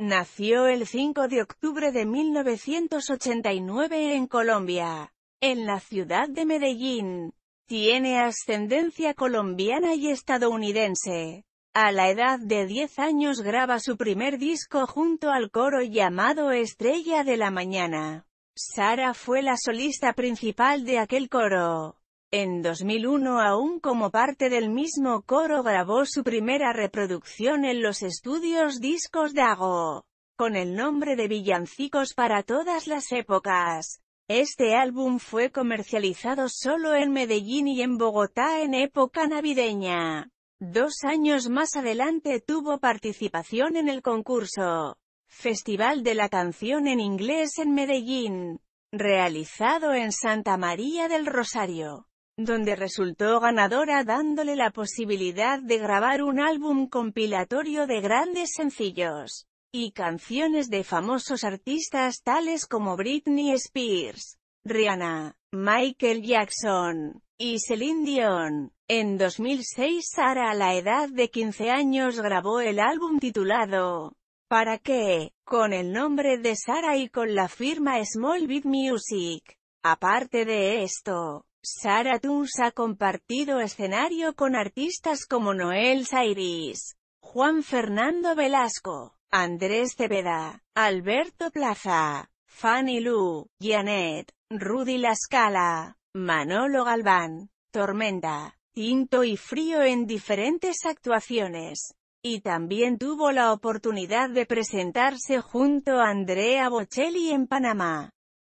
Nació el 5 de octubre de 1989 en Colombia, en la ciudad de Medellín. Tiene ascendencia colombiana y estadounidense. A la edad de 10 años graba su primer disco junto al coro llamado Estrella de la Mañana. Sara fue la solista principal de aquel coro. En 2001 aún como parte del mismo coro grabó su primera reproducción en los estudios Discos Dago, con el nombre de Villancicos para todas las épocas. Este álbum fue comercializado solo en Medellín y en Bogotá en época navideña. Dos años más adelante tuvo participación en el concurso Festival de la Canción en Inglés en Medellín, realizado en Santa María del Rosario donde resultó ganadora dándole la posibilidad de grabar un álbum compilatorio de grandes sencillos y canciones de famosos artistas tales como Britney Spears, Rihanna, Michael Jackson y Celine Dion. En 2006 Sara a la edad de 15 años grabó el álbum titulado ¿Para qué? con el nombre de Sara y con la firma Small Beat Music. Aparte de esto, Sara Tuns ha compartido escenario con artistas como Noel Sairis, Juan Fernando Velasco, Andrés Ceveda, Alberto Plaza, Fanny Lu, Janet, Rudy Lascala, Manolo Galván, Tormenta, Tinto y Frío en diferentes actuaciones. Y también tuvo la oportunidad de presentarse junto a Andrea Bocelli en Panamá.